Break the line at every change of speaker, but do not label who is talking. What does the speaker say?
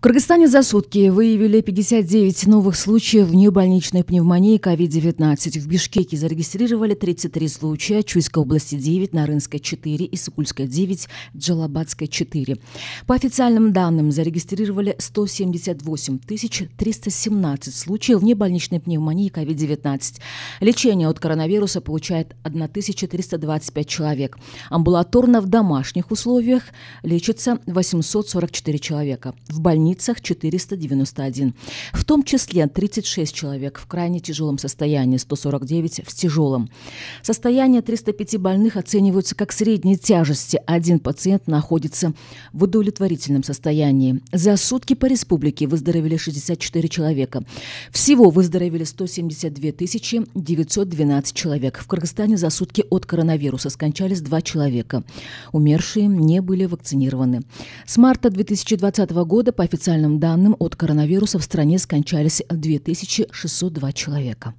В Кыргызстане за сутки выявили 59 новых случаев внебольничной пневмонии COVID-19. В Бишкеке зарегистрировали 33 случая, Чуйской области 9, Нарынской 4, Исыкульской 9, Джалабадской 4. По официальным данным зарегистрировали 178 317 случаев внебольничной пневмонии COVID-19. Лечение от коронавируса получает 1325 человек. Амбулаторно в домашних условиях лечится 844 человека. В больнице больницах 491, в том числе 36 человек в крайне тяжелом состоянии, 149 в тяжелом. Состояние 305 больных оцениваются как средней тяжести. Один пациент находится в удовлетворительном состоянии. За сутки по республике выздоровели 64 человека. Всего выздоровели 172 912 человек. В Кыргызстане за сутки от коронавируса скончались два человека. Умершие не были вакцинированы. С марта 2020 года по официальному официальным данным, от коронавируса в стране скончались 2602 человека.